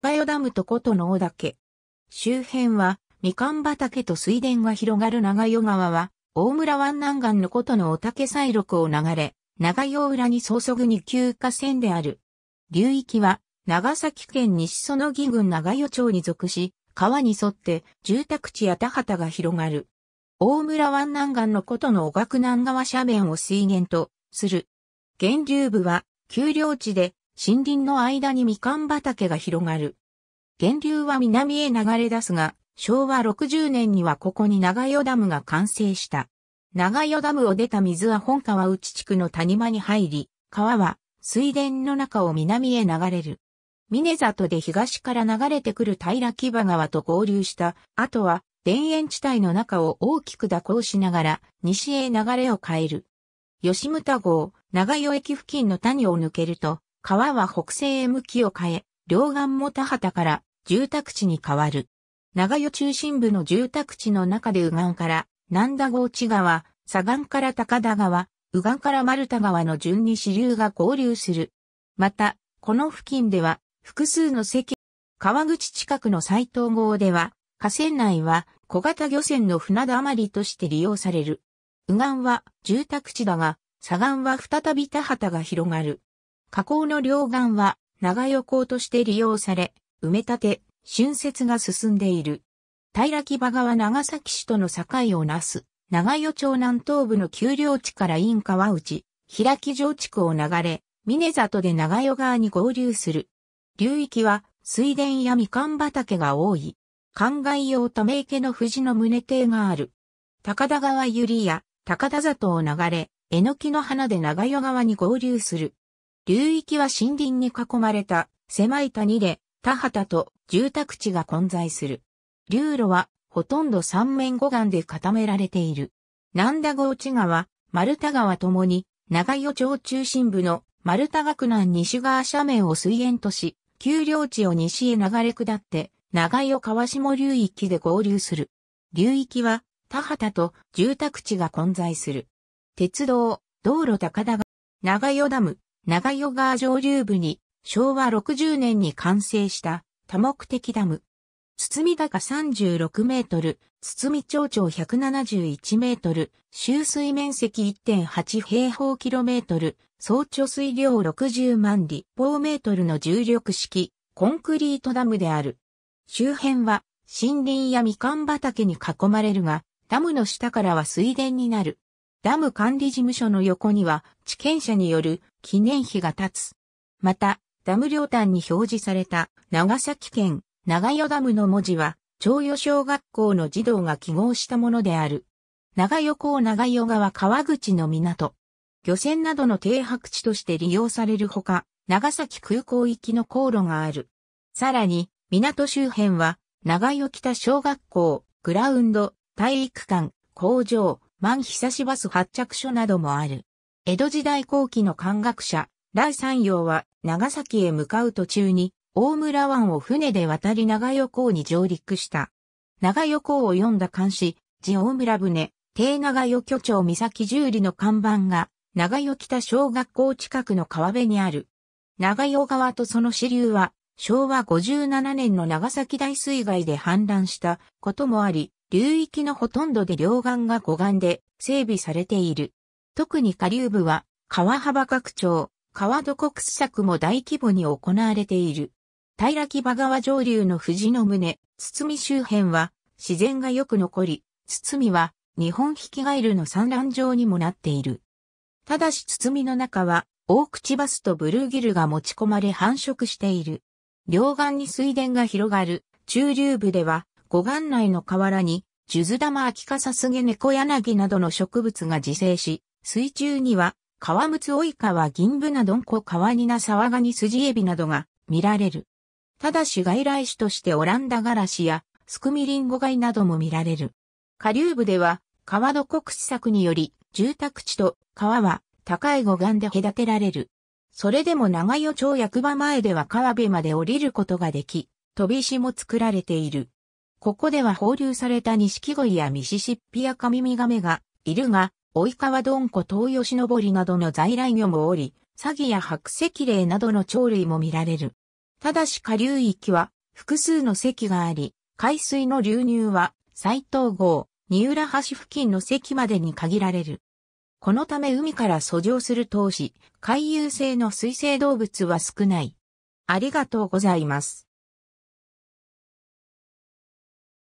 パヨダムとことの尾岳。周辺は、みかん畑と水田が広がる長与川は、大村湾南岸のことのお竹西麓を流れ、長与浦に注ぐ二級河川である。流域は、長崎県西園木郡長与町に属し、川に沿って住宅地や田畑が広がる。大村湾南岸のことの小岳南側斜面を水源とする。源流部は丘陵地で森林の間にみかん畑が広がる。源流は南へ流れ出すが、昭和60年にはここに長与ダムが完成した。長与ダムを出た水は本川内地区の谷間に入り、川は水田の中を南へ流れる。峰里で東から流れてくる平木場川と合流した、あとは田園地帯の中を大きく蛇行しながら西へ流れを変える。吉牟田号長与駅付近の谷を抜けると、川は北西へ向きを変え、両岸も田畑から住宅地に変わる。長与中心部の住宅地の中で右岸から南田郷地川、左岸から高田川、右岸から丸田川の順に支流が合流する。また、この付近では複数の石川口近くの斎藤郷では、河川内は小型漁船の船だまりとして利用される。右岸は住宅地だが、左岸は再び田畑が広がる。河口の両岸は長与港として利用され、埋め立て、浚渫が進んでいる。平木場川長崎市との境をなす、長与町南東部の丘陵地から陰川内、平木城地区を流れ、峰里で長与川に合流する。流域は水田やみかん畑が多い。灌漑用ため池の藤の胸邸がある。高田川ゆりや高田里を流れ、えのきの花で長与川に合流する。流域は森林に囲まれた狭い谷で田畑と住宅地が混在する。流路はほとんど三面護岸で固められている。南田河内川、丸田川ともに長与町中心部の丸田学南西側斜面を水源とし、丘陵地を西へ流れ下って、長与川下流域で合流する。流域は田畑と住宅地が混在する。鉄道、道路高田が、長与ダム、長与川上流部に昭和60年に完成した多目的ダム。堤高36メートル、堤町長171メートル、周水面積1.8平方キロメートル、総貯水量60万立方メートルの重力式、コンクリートダムである。周辺は森林やみかん畑に囲まれるが、ダムの下からは水田になる。ダム管理事務所の横には、地権者による記念碑が立つ。また、ダム両端に表示された長崎県長与ダムの文字は、長与小学校の児童が記号したものである。長与港長与川川口の港。漁船などの停泊地として利用されるほか、長崎空港行きの航路がある。さらに、港周辺は、長与北小学校、グラウンド、体育館、工場、万久しバス発着所などもある。江戸時代後期の漢学者、来三陽は長崎へ向かう途中に、大村湾を船で渡り長与港に上陸した。長与港を読んだ監視、地大村船、低長与巨町三崎十里の看板が、長与北小学校近くの川辺にある。長与川とその支流は、昭和57年の長崎大水害で氾濫したこともあり、流域のほとんどで両岸が護岸で整備されている。特に下流部は川幅拡張、川床掘削も大規模に行われている。平木場川上流の藤の胸、堤周辺は自然がよく残り、堤は日本引きガイルの産卵場にもなっている。ただし堤の中は大口バスとブルーギルが持ち込まれ繁殖している。両岸に水田が広がる中流部では護岸内の河原に、ジュズ玉秋ゲネコヤ猫柳などの植物が自生し、水中には、カワムツオイカワ銀ブナドンコカワニナサワガニスジエビなどが見られる。ただし外来種としてオランダガラシやスクミリンゴ貝なども見られる。下流部では川床掘削により住宅地と川は高い護岸で隔てられる。それでも長与町役場前では川辺まで降りることができ、飛び石も作られている。ここでは放流された錦鯉やミシシッピやカミミガメがいるが、及川ドンコ東吉のぼりなどの在来魚もおり、サギや白石霊などの鳥類も見られる。ただし下流域は複数の石があり、海水の流入は斎藤号、三浦橋付近の石までに限られる。このため海から遡上する投資、海遊性の水生動物は少ない。ありがとうございます。